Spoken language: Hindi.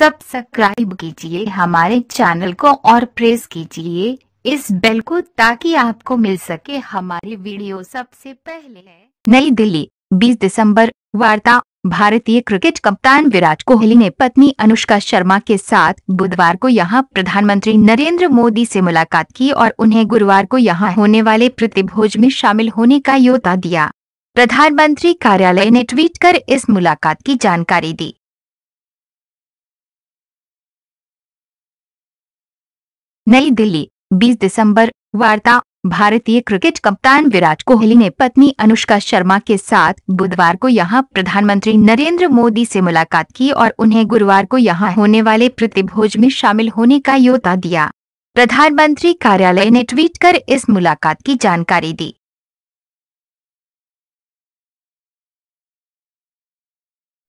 सब्सक्राइब कीजिए हमारे चैनल को और प्रेस कीजिए इस बेल को ताकि आपको मिल सके हमारी वीडियो सबसे पहले नई दिल्ली 20 दिसंबर वार्ता भारतीय क्रिकेट कप्तान विराट कोहली ने पत्नी अनुष्का शर्मा के साथ बुधवार को यहां प्रधानमंत्री नरेंद्र मोदी से मुलाकात की और उन्हें गुरुवार को यहां होने वाले प्रतिभोज में शामिल होने का योता दिया प्रधानमंत्री कार्यालय ने ट्वीट कर इस मुलाकात की जानकारी दी नई दिल्ली 20 दिसंबर वार्ता भारतीय क्रिकेट कप्तान विराट कोहली ने पत्नी अनुष्का शर्मा के साथ बुधवार को यहां प्रधानमंत्री नरेंद्र मोदी से मुलाकात की और उन्हें गुरुवार को यहां होने वाले प्रतिभोज में शामिल होने का योता दिया प्रधानमंत्री कार्यालय ने ट्वीट कर इस मुलाकात की जानकारी दी